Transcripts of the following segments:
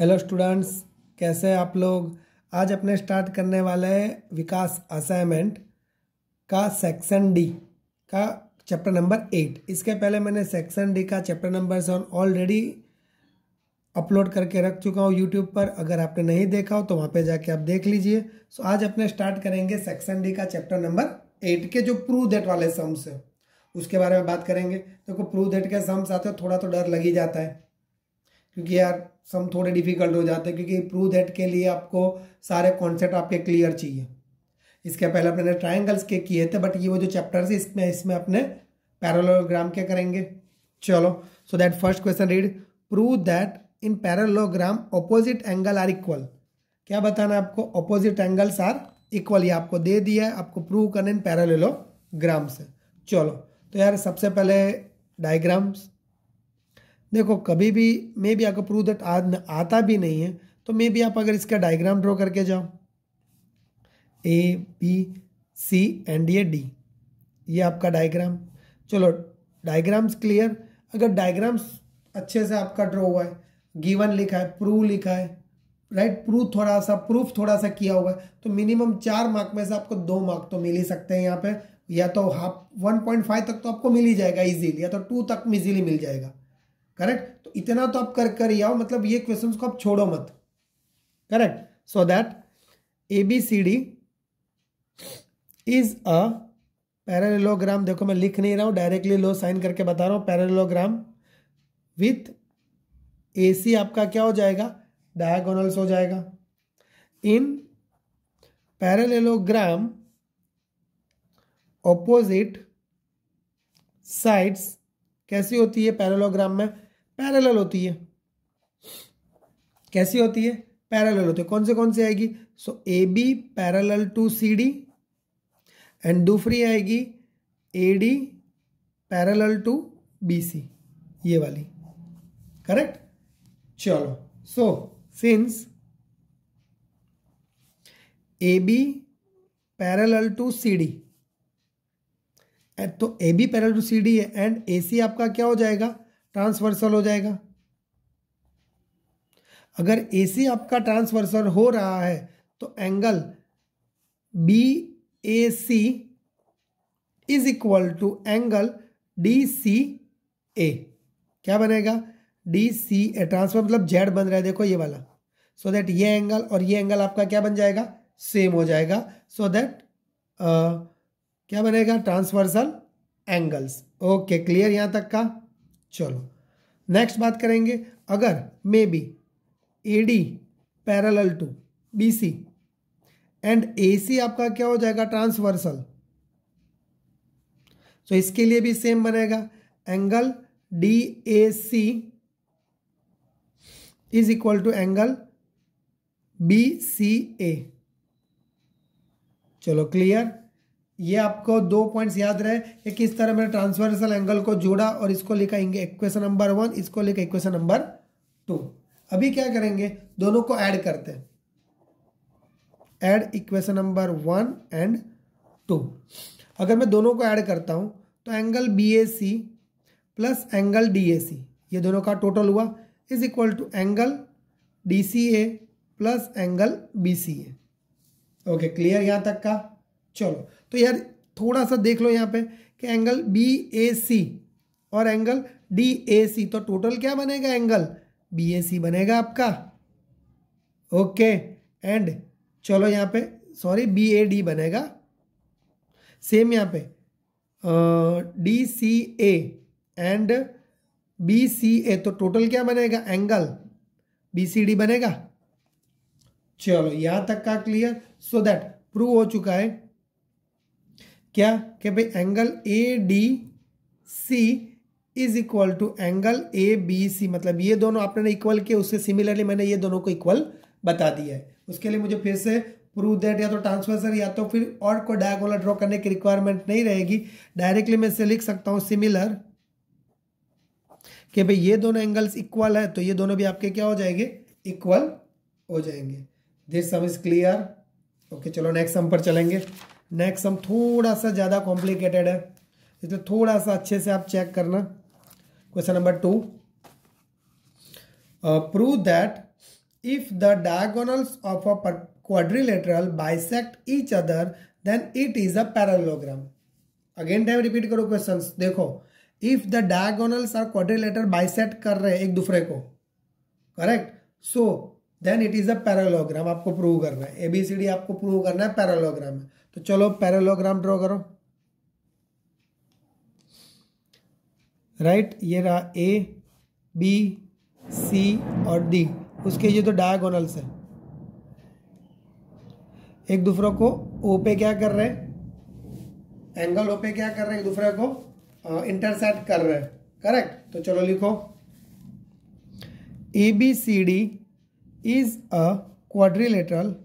Hello students कैसे हैं आप लोग आज अपने स्टार्ट करने वाले हैं विकास असाइनमेंट का सेक्शन डी का चैप्टर नंबर एट इसके पहले मैंने सेक्शन डी का chapter number seven already upload करके रख चुका हूँ यूट्यूब पर अगर आपने नहीं देखा हो तो वहाँ पे जाके आप देख लीजिए सो आज अपने स्टार्ट करेंगे सेक्शन डी का चैप्टर नंबर एट के जो प्रूव डेट वाले सम्स है उसके बारे में बात करेंगे देखो तो प्रूव के सम्स आते थोड़ा तो डर लग ही जाता है क्योंकि यार सम थोड़े डिफिकल्ट हो जाते हैं क्योंकि प्रूव दैट के लिए आपको सारे कॉन्सेप्ट आपके क्लियर चाहिए इसके पहले अपने ट्राइंगल्स के किए थे बट ये वो जो चैप्टर्स है इसमें इसमें अपने पैरालोग्राम के करेंगे चलो so that first question read prove that in parallelogram opposite angle are equal क्या बताना है आपको ऑपोजिट एंगल्स आर इक्वल ये आपको दे दिया है आपको प्रूव करना इन पैरलोग्राम से चलो तो यार सबसे पहले डायग्राम्स देखो कभी भी मे बी आपको प्रूव दैट आता भी नहीं है तो मे बी आप अगर इसका डायग्राम ड्रॉ करके जाओ ए बी सी एंड ये डी ये आपका डायग्राम चलो डायग्राम्स क्लियर अगर डायग्राम्स अच्छे से आपका ड्रॉ हुआ है गिवन लिखा है प्रूव लिखा है राइट प्रूफ थोड़ा सा प्रूफ थोड़ा सा किया हुआ है तो मिनिमम चार मार्क में से आपको दो मार्क तो मिल ही सकते हैं यहाँ पे या तो हाफ वन पॉइंट फाइव तक तो आपको मिल ही जाएगा इजीली या तो टू तक इजीली मिल जाएगा करेक्ट तो इतना तो आप कर कर ही आओ मतलब ये क्वेश्चन को आप छोड़ो मत correct so that A B C D is a parallelogram देखो मैं लिख नहीं रहा हूं डायरेक्टली लो साइन करके बता रहा हूं पैरेलोग्राम विथ ए सी आपका क्या हो जाएगा डायगोनल्स हो जाएगा इन पैरेललोग्राम ऑपोजिट साइड्स कैसी होती है पैरेलोग्राम में पैरेलल होती है कैसी होती है पैरेलल होती है कौन से कौन से आएगी so A B parallel to C D and दूसरी आएगी A D parallel to B C ये वाली करेक्ट चलो so since A B parallel to C D तो A B parallel to C D है एंड ए सी आपका क्या हो जाएगा ट्रांसवर्सल हो जाएगा अगर ए सी आपका ट्रांसवर्सल हो रहा है तो angle B A C is equal to angle D C A क्या बनेगा डी सी ए ट्रांसफर मतलब जेड बन रहा है देखो ये वाला सो so दैट ये एंगल और ये एंगल आपका क्या बन जाएगा सेम हो जाएगा सो so दैट uh, क्या बनेगा ट्रांसवर्सल एंगल्स ओके क्लियर यहां तक का चलो नेक्स्ट बात करेंगे अगर maybe A D parallel to B C and A C आपका क्या हो जाएगा ट्रांसवर्सल तो so, इसके लिए भी सेम बनेगा angle D A C is equal to angle B C A चलो क्लियर ये आपको दो पॉइंट्स याद रहे कि किस तरह मैंने ट्रांसवर्सल एंगल को जोड़ा और इसको लिखा इक्वेशन नंबर वन इसको लिखा इक्वेशन नंबर टू अभी क्या करेंगे दोनों को ऐड करते हैं add equation number one and two अगर मैं दोनों को ऐड करता हूं तो angle B A C plus angle D A C ये दोनों का टोटल हुआ is equal to angle D C A plus angle B C A okay clear यहां तक का चलो तो यार थोड़ा सा देख लो यहाँ पे कि एंगल बी ए सी और एंगल डी ए सी तो टोटल क्या बनेगा एंगल बी ए सी बनेगा आपका ओके एंड चलो यहाँ पे सॉरी बी ए डी बनेगा सेम यहाँ पे D C A and B C A तो टोटल क्या बनेगा एंगल बी सी डी बनेगा चलो यहाँ तक का क्लियर सो दैट प्रूव हो चुका है क्या कि भाई angle A D C is equal to angle A B C मतलब ये दोनों आपने इक्वल किए उससे सिमिलरली मैंने ये दोनों को इक्वल बता दिया है उसके लिए मुझे फिर से प्रूव दैट या तो ट्रांसफर या तो फिर और कोई डायगोला ड्रॉ करने की रिक्वायरमेंट नहीं रहेगी डायरेक्टली मैं इसे लिख सकता हूँ सिमिलर कि भाई ये दोनों एंगल्स इक्वल है तो ये दोनों भी आपके क्या हो जाएंगे इक्वल हो जाएंगे this sum is clear okay चलो नेक्स्ट सम पर चलेंगे नेक्स्ट हम थोड़ा सा ज़्यादा कॉम्प्लिकेटेड है इसलिए थोड़ा सा अच्छे से आप चेक करना question number two prove that if the diagonals of a quadrilateral bisect each other then it is a parallelogram again time repeat करो क्वेश्चन देखो if the diagonals are quadrilateral bisect कर रहे हैं एक दूसरे को correct so then it is a parallelogram आपको prove करना है एबीसीडी आपको प्रूव करना है पैरालोग्राम है तो चलो पैरालोग्राम ड्रॉ करो राइट right? ये रहा ए बी सी और डी उसके ये तो डायगोनल्स है एक दूसरे को ओ पे क्या कर रहे हैं एंगल ओ पे क्या कर रहे हैं एक दूसरे को इंटरसेक्ट कर रहे हैं करेक्ट तो चलो लिखो A B C D is a quadrilateral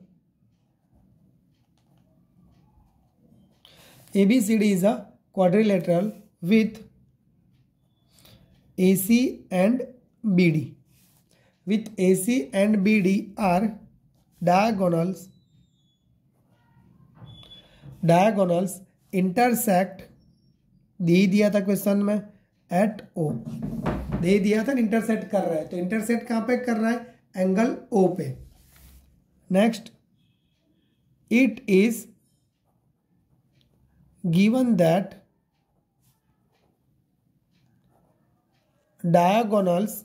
ABCD is a quadrilateral with AC and BD. With AC and BD are diagonals diagonals intersect दे दिया था क्वेश्चन में एट ओ दे दिया था इंटरसेट कर रहा है तो इंटरसेट कहां पे कर रहा है एंगल ओ पे next it is given that diagonals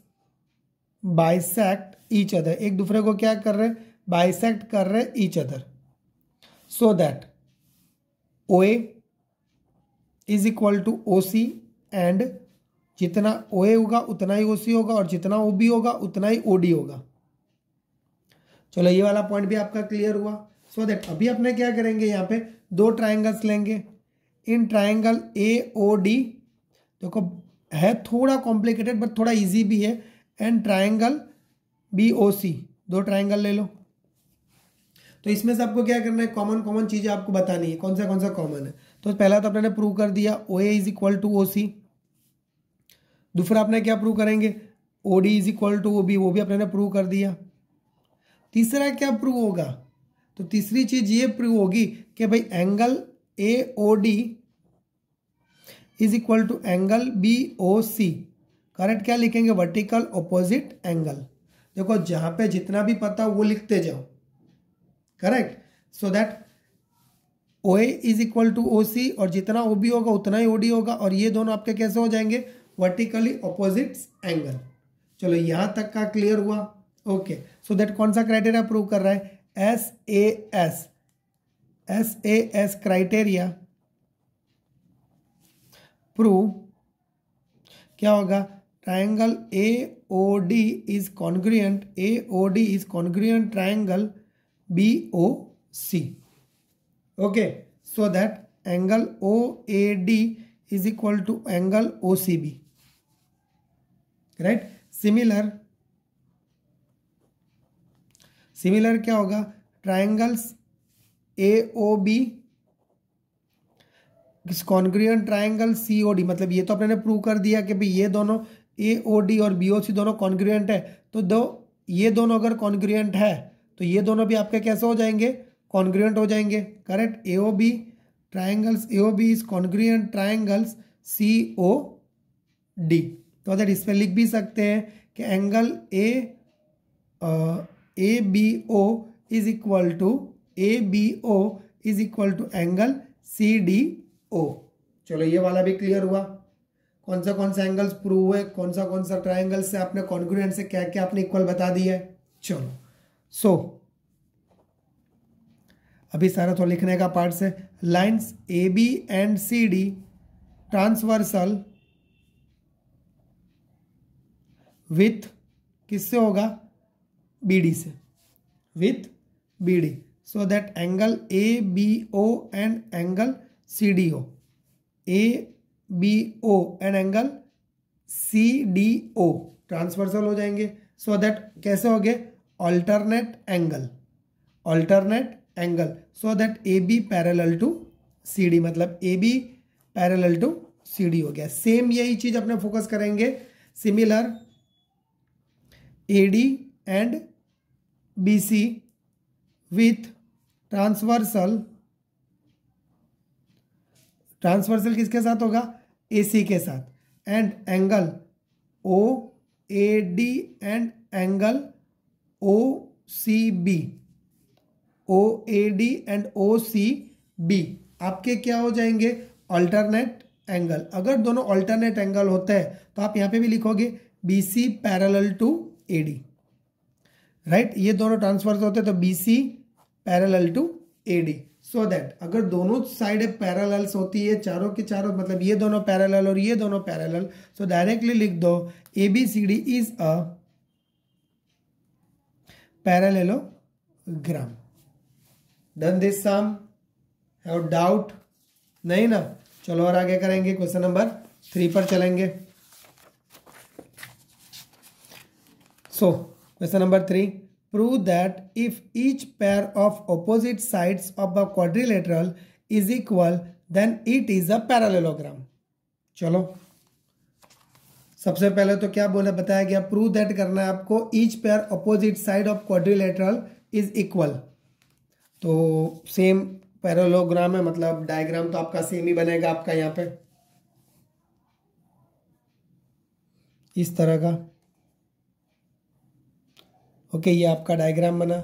bisect each other एक दूसरे को क्या कर रहे हैं बाइसेक्ट कर रहे each other so that O A is equal to O C and जितना ओ ए होगा उतना ही ओ सी होगा और जितना ओ बी होगा उतना ही ओ डी होगा चलो ये वाला पॉइंट भी आपका क्लियर हुआ सो so दैट अभी अपने क्या करेंगे यहाँ पे दो ट्राइंगल्स लेंगे इन ट्राइंगल ए ओ डी देखो है थोड़ा कॉम्प्लिकेटेड बट थोड़ा इजी भी है and triangle B O C दो ट्राइंगल ले लो तो इसमें से आपको क्या करना है कॉमन कॉमन चीज़ें आपको बतानी है कौन सा कौन सा कॉमन है तो पहला तो अपने प्रूव कर दिया O A is equal to O C दूसरा आपने क्या प्रूव करेंगे O D is equal to O B वो भी अपने प्रूव कर दिया तीसरा क्या प्रूव होगा तो तीसरी चीज ये प्रूव होगी कि भाई angle A O D is equal to angle B O C correct क्या लिखेंगे वर्टिकल ऑपोजिट एंगल देखो जहां पे जितना भी पता वो लिखते जाओ correct so that O A is equal to O C और जितना ओ बी होगा उतना ही ओ डी होगा और ये दोनों आपके कैसे हो जाएंगे वर्टिकली ऑपोजिट एंगल चलो यहां तक का क्लियर हुआ ओके सो दैट कौन सा क्राइटेरिया प्रूव कर रहा है S A S S A S criteria prove क्या होगा triangle A O D is congruent A O D is congruent triangle B O C okay so that angle O A D is equal to angle O C B right similar similar क्या होगा triangles A O B congruent triangle C O D मतलब ये तो अपने prove कर दिया कि भाई ये दोनों ए ओ डी और बी ओ सी दोनों कॉन्ग्रियंट है तो दो ये दोनों अगर कॉन्ग्रियंट है तो ये दोनों भी आपके कैसे हो जाएंगे कॉन्ग्रियंट हो जाएंगे correct A O B triangles A O B is congruent triangles C O D तो अगर इस पर लिख भी सकते हैं कि angle A A B O is equal to A B O is equal to angle C D O चलो ये वाला भी क्लियर हुआ कौन सा कौन सा एंगल्स प्रूव हुए कौन सा कौन सा ट्राइंगल से आपने कॉन्ग्रुएंट से क्या क्या आपने इक्वल बता दिया है चलो सो so, अभी सारा थोड़ा तो लिखने का पार्ट से lines A B and C D transversal with किससे होगा बी डी से with B D so that angle A B O and angle C D O A B O and angle C D O transversal हो जाएंगे so so that कैसे हो गए alternate angle alternate angle so that A B parallel to C D मतलब A B parallel to C D हो गया same यही चीज अपने फोकस करेंगे similar A D and BC with transversal transversal किसके साथ होगा AC के साथ and angle O A D and angle O C B O A D and O C B आपके क्या हो जाएंगे अल्टरनेट एंगल अगर दोनों अल्टरनेट एंगल होते हैं तो आप यहाँ पे भी लिखोगे B C parallel to A D right ये दोनों ट्रांसफर होते तो B C parallel to A D so that अगर दोनों साइड पैरल्स होती है चारों के चारों मतलब ये दोनों पैरल और ये दोनों पैरल सो डायरेक्टली लिख दो A B C D is a gram done this sum have doubt नहीं ना चलो और आगे करेंगे क्वेश्चन नंबर थ्री पर चलेंगे so so, question number three prove that if each pair of opposite sides of a quadrilateral is equal then it is a parallelogram चलो सबसे पहले तो क्या बोला बताया गया प्रूव दैट करना है आपको each pair opposite side of quadrilateral is equal तो सेम पैरोलोग्राम है मतलब डायग्राम तो आपका सेम ही बनेगा आपका यहाँ पे इस तरह का ओके ये आपका डायग्राम बना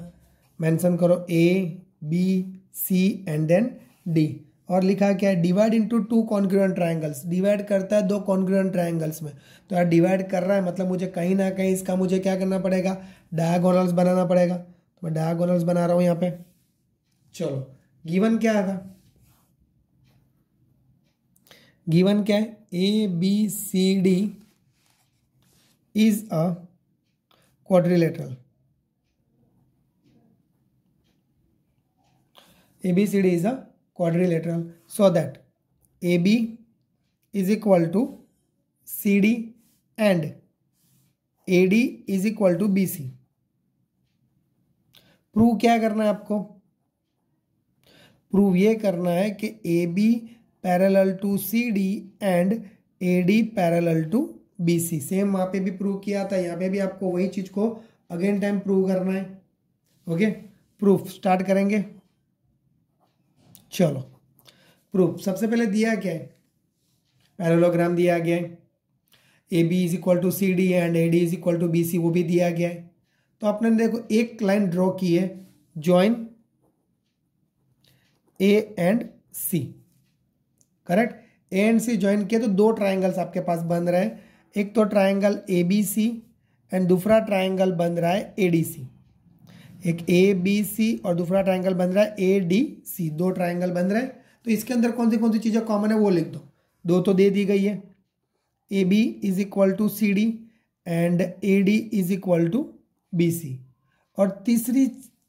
मेंशन करो A B C and then D और लिखा क्या है divide into two congruent triangles divide करता है दो कॉन्ग्रुएंट ट्रायंगल्स में तो यार डिवाइड कर रहा है मतलब मुझे कहीं ना कहीं इसका मुझे क्या करना पड़ेगा डायगोनल्स बनाना पड़ेगा तो मैं डायगोनल्स बना रहा हूँ यहाँ पे चलो गिवन क्या था गिवन क्या है A B C D is a quadrilateral A B C D is a so that A B is equal to C D and A D is equal to B C prove क्या करना है आपको prove ये करना है कि A B parallel to C D and A D parallel to B C same वहाँ पे भी प्रूव किया था यहाँ पे भी आपको वही चीज़ को अगेन टाइम प्रूव करना है ओके प्रूफ स्टार्ट करेंगे चलो प्रूफ सबसे पहले दिया क्या है पैरोलोग्राम दिया गया है A B is equal to C D and A D is equal to B C वो भी दिया गया है तो आपने देखो एक लाइन ड्रॉ की है join A and C correct A and C join किया तो दो ट्राइंगल्स आपके पास बन रहे हैं एक तो triangle A B C and दूसरा ट्राइंगल बन रहा है ए डी सी एक ए बी सी और दूसरा ट्राइंगल बन रहा है ए डी सी दो ट्राइंगल बन रहा है तो इसके अंदर कौन सी कौन सी चीज़ें कॉमन है वो लिख दो दो तो दे दी गई है A B is equal to C D and A D is equal to B C और तीसरी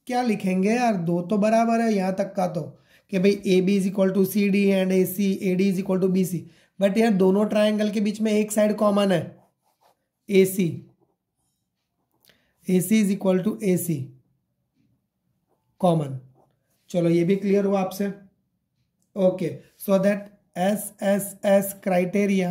क्या लिखेंगे यार दो तो बराबर है यहाँ तक का तो कि भाई A B is equal to C D and A C A D is equal to B C but यार दोनों ट्राइंगल के बीच में एक साइड कॉमन है A C A C is equal to A C common चलो ये भी clear हुआ आपसे okay so that S S S criteria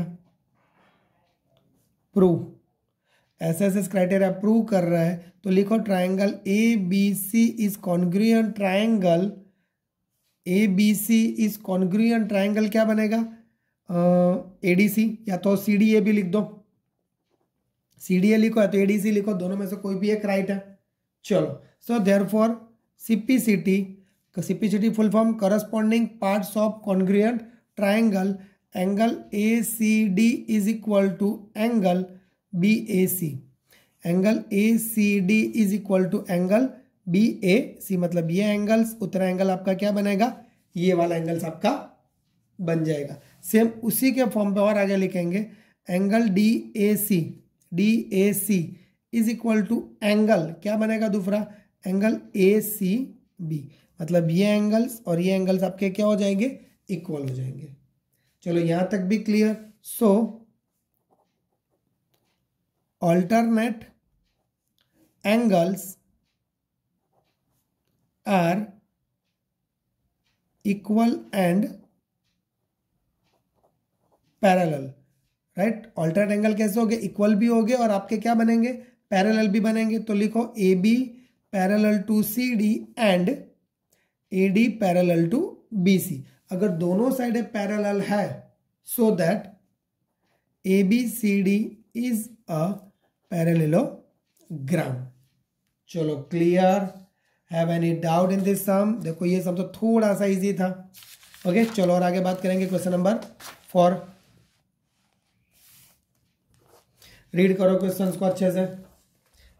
prove S S S criteria prove कर रहा है तो लिखो triangle A B C is congruent triangle A B C is congruent triangle क्या बनेगा ए डी सी या तो सी डी ए भी लिख दो सी डी ए लिखो या तो ए डी सी लिखो दोनों में से कोई भी एक राइट है चलो so therefore CPCT CPCT full form corresponding parts of congruent triangle angle A C D is equal to angle B A C angle A C D is equal to angle B A C मतलब ये angles उतना angle आपका क्या बनेगा ये वाला angles आपका बन जाएगा सेम उसी के फॉर्म पे और आगे लिखेंगे angle D A C D A C is equal to angle क्या बनेगा दूसरा एंगल ए सी बी मतलब ये एंगल्स और ये एंगल्स आपके क्या हो जाएंगे इक्वल हो जाएंगे चलो यहां तक भी clear so alternate angles are equal and parallel right alternate angle कैसे हो गए इक्वल भी हो गए और आपके क्या बनेंगे पैरेलल भी बनेंगे तो लिखो A B parallel to C D and A D parallel to B C अगर दोनों साइडें पैरेलल है so that A B C D is a parallelogram चलो clear have any doubt in this sum देखो ये सब तो थोड़ा सा इजी था ओके okay, चलो और आगे बात करेंगे क्वेश्चन नंबर फोर रीड करो क्वेश्चंस को अच्छे से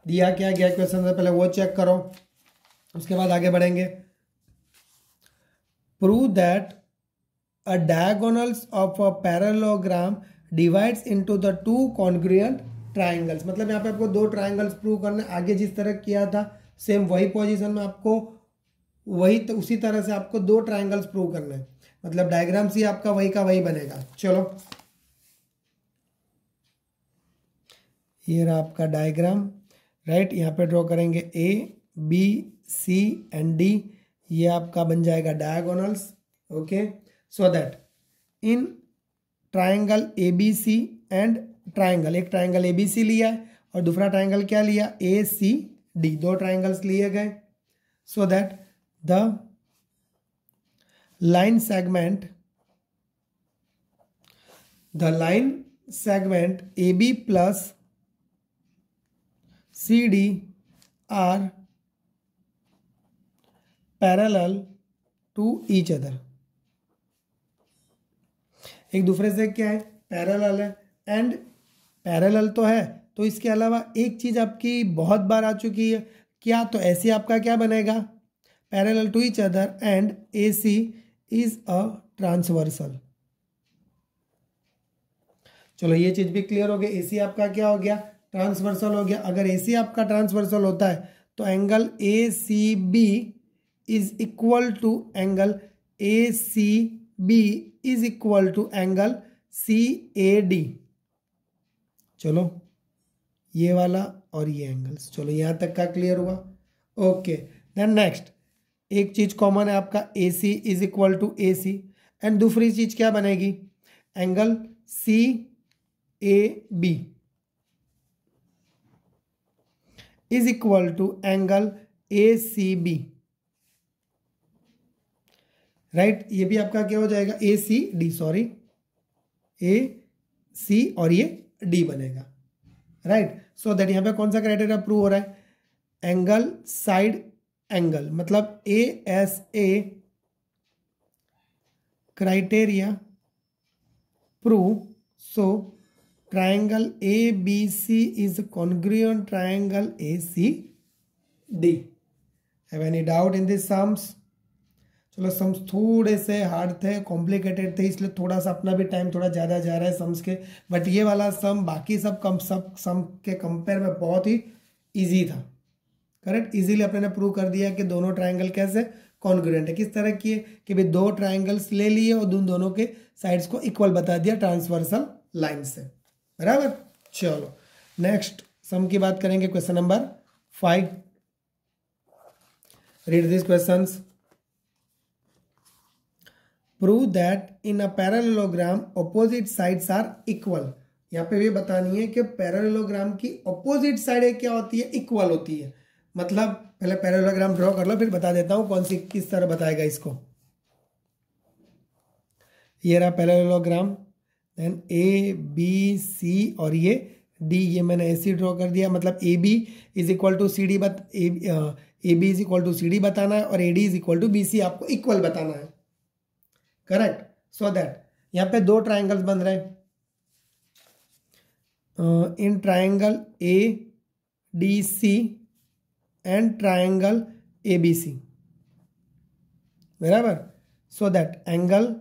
दिया क्या गया क्वेश्चन से पहले वो चेक करो उसके बाद आगे बढ़ेंगे prove that a diagonals of a parallelogram divides into the two congruent triangles मतलब यहाँ पे आपको दो ट्राइंगल्स प्रूव करने आगे जिस तरह किया था सेम वही पोजीशन में आपको वही तो उसी तरह से आपको दो ट्राइंगल्स प्रूव करने मतलब डायग्राम से आपका वही का वही बनेगा चलो ये रहा आपका डायग्राम राइट यहाँ पे ड्रॉ करेंगे A B C and D ये आपका बन जाएगा diagonals okay so that in triangle A B C and triangle एक ट्राइंगल ए बी सी लिया है और दूसरा ट्राइंगल क्या लिया ए सी डी दो ट्राइंगल्स लिए गए so that the line segment the line segment A B plus C D are parallel to each other एक दूसरे से क्या है पैरल है एंड पैरल तो है तो इसके अलावा एक चीज़ आपकी बहुत बार आ चुकी है क्या तो ऐसे आपका क्या बनेगा parallel to each other and A C is a transversal चलो ये चीज़ भी क्लियर हो गया ए सी आपका क्या हो गया ट्रांसवर्सल हो गया अगर ए सी आपका ट्रांसवर्सल होता है तो angle A C B is equal to angle A C B is equal to angle C A D चलो ये वाला और ये एंगल्स चलो यहाँ तक का क्लियर हुआ ओके देन नेक्स्ट एक चीज़ कॉमन है आपका A C is equal to A C and दूसरी चीज़ क्या बनेगी angle C A B is equal to angle A C B right ये भी आपका क्या हो जाएगा ए सी डी सॉरी ए सी और ये डी बनेगा राइट सो दैट यहां पे कौन सा क्राइटेरिया प्रूव हो रहा है एंगल साइड एंगल मतलब A S A criteria prove so triangle ABC is a congruent triangle ACD. Have any doubt in these sums? चलो सम्स थोड़े से हार्ड थे कॉम्प्लिकेटेड थे इसलिए थोड़ा सा अपना भी टाइम थोड़ा ज़्यादा जा रहा है सम्स के बट ये वाला सम बाकी सब कम सब सम के कंपेयर में बहुत ही इजी था करेक्ट इजीली अपने ने प्रूव कर दिया कि दोनों ट्राइंगल कैसे कॉन्ग्रेंट है किस तरह की है कि भाई दो ट्राइंगल्स ले लिए और उन दोनों के साइड्स को इक्वल बता दिया ट्रांसवर्सल लाइन से बराबर चलो नेक्स्ट सम की बात करेंगे question number five read this question prove that in a parallelogram opposite sides are equal यहां पे भी बतानी है कि पैरेललोग्राम की ऑपोजिट साइड क्या होती है इक्वल होती है मतलब पहले पैरेललोग्राम ड्रॉ कर लो फिर बता देता हूं कौन सी किस तरह बताएगा इसको ये रहा parallelogram then A B C और ये डी ये मैंने ऐसे ड्रॉ कर दिया मतलब A B is equal to C D but A B is equal to C D बताना है और A D is equal to B C आपको इक्वल बताना है करेक्ट सो दैट यहाँ पे दो ट्राइंगल्स बन रहे हैं in triangle A D C and triangle A B C बराबर so that angle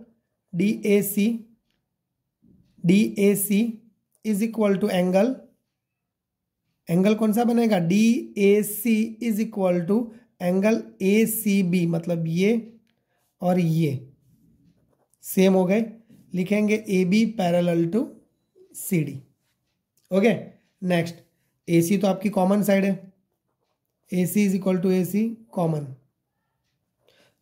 D A C D A C is equal to angle angle कौन सा बनेगा D A C is equal to angle A C B मतलब ये और ये same हो गए लिखेंगे A B parallel to C D okay next A C तो आपकी कॉमन साइड है A C is equal to A C common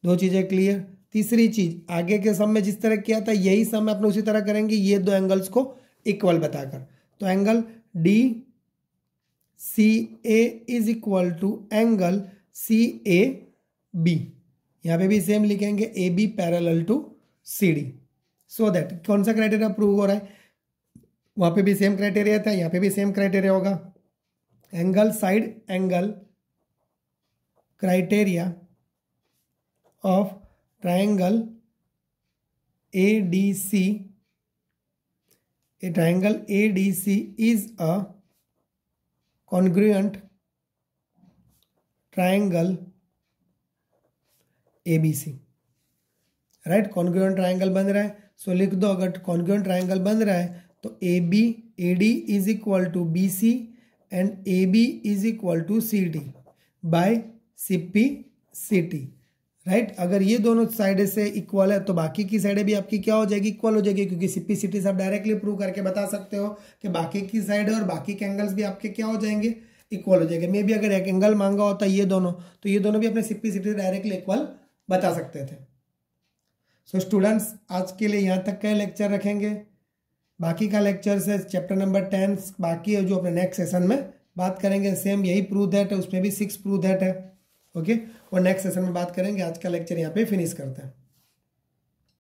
दो चीज़ें क्लियर तीसरी चीज आगे के सम में जिस तरह किया था यही सम में अपने उसी तरह करेंगे ये दो एंगल्स को इक्वल बताकर तो angle D C A is equal to angle C A B यहाँ पे भी सेम लिखेंगे A B parallel to C D so that कौन सा क्राइटेरिया प्रूव हो रहा है वहाँ पे भी सेम क्राइटेरिया था यहाँ पे भी सेम क्राइटेरिया होगा angle side angle criteria of triangle A D C A D C is a congruent triangle A B C right congruent triangle बन रहा है सो लिख दो अगर कॉन्ग्रुएंट ट्राइंगल बन रहा है तो A B A D is equal to B C and A B is equal to C D by C P C T right right? अगर ये दोनों साइड से इक्वल है तो बाकी की साइडें भी आपकी क्या हो जाएगी इक्वल हो जाएगी क्योंकि सीपी सिटीज आप डायरेक्टली प्रूव करके बता सकते हो कि बाकी की साइड और बाकी के एंगल्स भी आपके क्या हो जाएंगे इक्वल हो जाएंगे मे भी अगर एक एंगल मांगा होता ये दोनों तो ये दोनों भी अपने सीपी सिटी डायरेक्टली इक्वल बता सकते थे सो so, स्टूडेंट्स आज के लिए यहाँ तक का लेक्चर रखेंगे बाकी का लेक्चर से चैप्टर नंबर टेन बाकी है जो अपने नेक्स्ट सेशन में बात करेंगे सेम यही प्रूव दैट है उसमें भी सिक्स प्रूव दैट है ओके okay? और नेक्स्ट सेशन में बात करेंगे आज का लेक्चर यहाँ पे फिनिश करते हैं